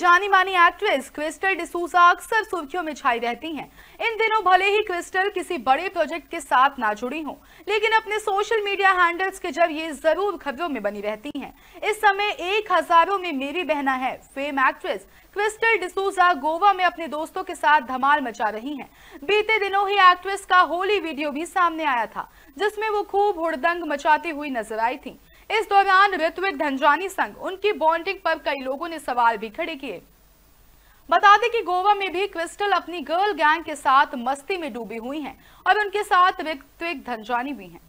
जानी मानी actress Krystle D'Souza अक्सर सुर्खियों में छाई रहती हैं। इन दिनों भले ही क्रिस्टल किसी बड़े प्रोजेक्ट के साथ ना जुड़ी हो लेकिन अपने सोशल मीडिया हैंडल्स के जरिए जरूर खबरों में बनी रहती हैं। इस समय एक हजारों में Meri Behna Hai fame actress Krystle D'Souza Goa में अपने दोस्तों के साथ धमाल मचा रही है बीते दिनों ही एक्ट्रेस का होली वीडियो भी सामने आया था जिसमे वो खूब हुड़दंग मचाती हुई नजर आई थी इस दौरान ऋत्विक धनजानी संघ उनकी बॉन्डिंग पर कई लोगों ने सवाल भी खड़े किए बता दें कि गोवा में भी क्रिस्टल अपनी गर्ल गैंग के साथ मस्ती में डूबी हुई हैं और उनके साथ ऋत्विक धनजानी भी हैं